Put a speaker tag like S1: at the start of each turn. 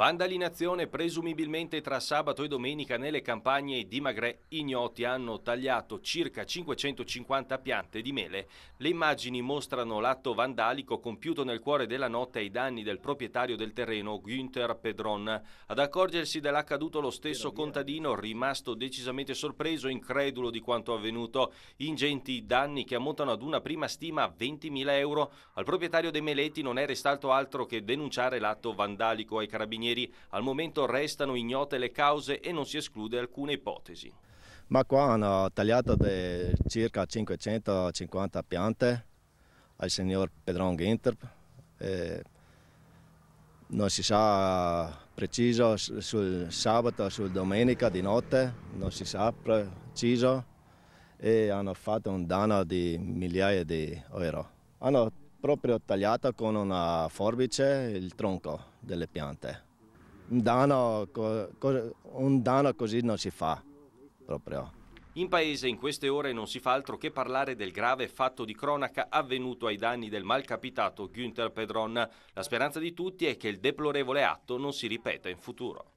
S1: Vandalinazione presumibilmente tra sabato e domenica nelle campagne di Magre. Ignoti hanno tagliato circa 550 piante di mele. Le immagini mostrano l'atto vandalico compiuto nel cuore della notte ai danni del proprietario del terreno, Günther Pedron. Ad accorgersi dell'accaduto lo stesso contadino, rimasto decisamente sorpreso e incredulo di quanto avvenuto. Ingenti danni che ammontano ad una prima stima a 20.000 euro. Al proprietario dei meleti non è restato altro che denunciare l'atto vandalico ai carabinieri carabinieri. Al momento restano ignote le cause e non si esclude alcuna ipotesi.
S2: Ma qua hanno tagliato circa 550 piante al signor Pedron Ginterp. non si sa preciso sul sabato, sul domenica di notte, non si sa preciso e hanno fatto un danno di migliaia di euro. Hanno proprio tagliato con una forbice il tronco delle piante un danno, un danno così non si fa proprio.
S1: In paese in queste ore non si fa altro che parlare del grave fatto di cronaca avvenuto ai danni del malcapitato Günther Pedron. La speranza di tutti è che il deplorevole atto non si ripeta in futuro.